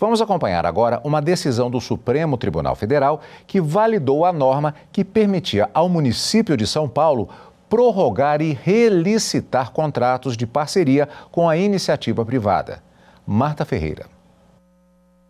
Vamos acompanhar agora uma decisão do Supremo Tribunal Federal que validou a norma que permitia ao município de São Paulo prorrogar e relicitar contratos de parceria com a iniciativa privada. Marta Ferreira.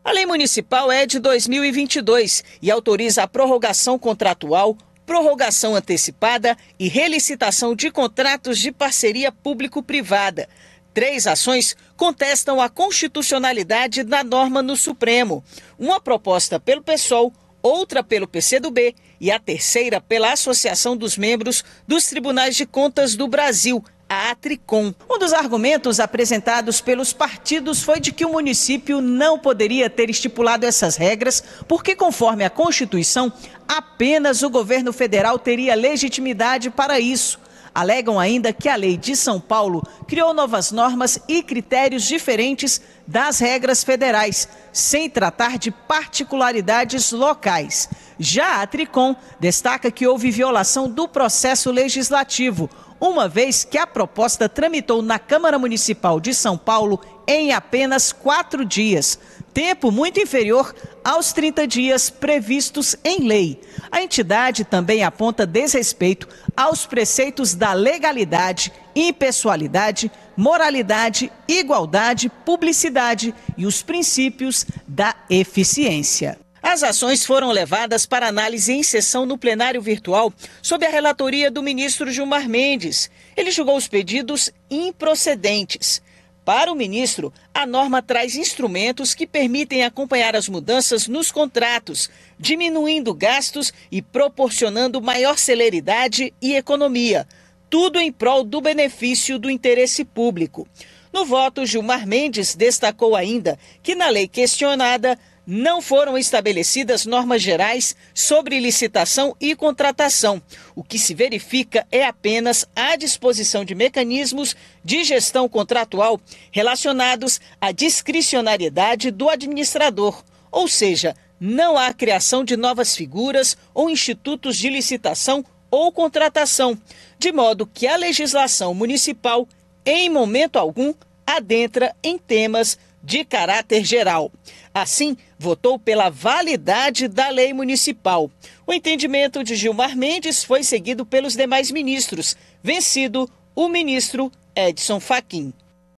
A lei municipal é de 2022 e autoriza a prorrogação contratual, prorrogação antecipada e relicitação de contratos de parceria público-privada. Três ações contestam a constitucionalidade da norma no Supremo: uma proposta pelo PSOL, outra pelo PCdoB e a terceira pela Associação dos Membros dos Tribunais de Contas do Brasil, a Atricom. Um dos argumentos apresentados pelos partidos foi de que o município não poderia ter estipulado essas regras, porque, conforme a Constituição, apenas o governo federal teria legitimidade para isso alegam ainda que a lei de São Paulo criou novas normas e critérios diferentes das regras federais, sem tratar de particularidades locais. Já a Tricom destaca que houve violação do processo legislativo, uma vez que a proposta tramitou na Câmara Municipal de São Paulo em apenas quatro dias, tempo muito inferior aos 30 dias previstos em lei. A entidade também aponta desrespeito aos preceitos da legalidade, impessoalidade, moralidade, igualdade, publicidade e os princípios da eficiência. As ações foram levadas para análise em sessão no plenário virtual, sob a relatoria do ministro Gilmar Mendes. Ele julgou os pedidos improcedentes. Para o ministro, a norma traz instrumentos que permitem acompanhar as mudanças nos contratos, diminuindo gastos e proporcionando maior celeridade e economia. Tudo em prol do benefício do interesse público. No voto, Gilmar Mendes destacou ainda que, na lei questionada, não foram estabelecidas normas gerais sobre licitação e contratação. O que se verifica é apenas a disposição de mecanismos de gestão contratual relacionados à discricionariedade do administrador, ou seja, não há criação de novas figuras ou institutos de licitação ou contratação, de modo que a legislação municipal, em momento algum, adentra em temas de caráter geral. Assim, votou pela validade da lei municipal. O entendimento de Gilmar Mendes foi seguido pelos demais ministros, vencido o ministro Edson Fachin.